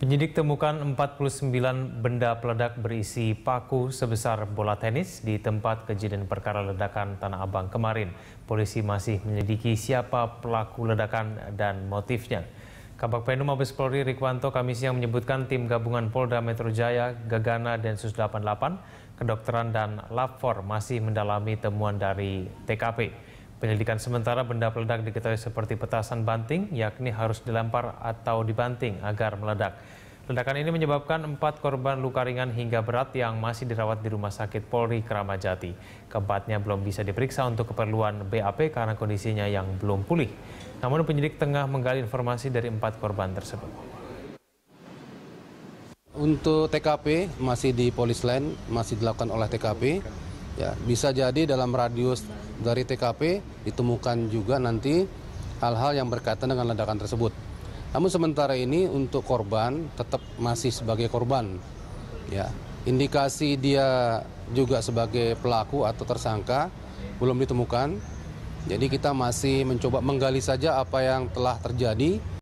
Penyidik temukan 49 benda peledak berisi paku sebesar bola tenis di tempat kejadian perkara ledakan Tanah Abang kemarin. Polisi masih menyelidiki siapa pelaku ledakan dan motifnya. Kabak Penum Mabes Polri Rikwanto kami siang menyebutkan tim gabungan Polda Metro Jaya, Gegana, Densus 88, Kedokteran, dan Lapor masih mendalami temuan dari TKP. Penyelidikan sementara benda peledak diketahui seperti petasan banting, yakni harus dilempar atau dibanting agar meledak. Ledakan ini menyebabkan empat korban luka ringan hingga berat yang masih dirawat di Rumah Sakit Polri Kramajati. Keempatnya belum bisa diperiksa untuk keperluan BAP karena kondisinya yang belum pulih. Namun penyidik tengah menggali informasi dari empat korban tersebut. Untuk TKP masih di Polis lain, masih dilakukan oleh TKP. Ya, bisa jadi dalam radius dari TKP ditemukan juga nanti hal-hal yang berkaitan dengan ledakan tersebut. Namun sementara ini untuk korban tetap masih sebagai korban. Ya, indikasi dia juga sebagai pelaku atau tersangka belum ditemukan. Jadi kita masih mencoba menggali saja apa yang telah terjadi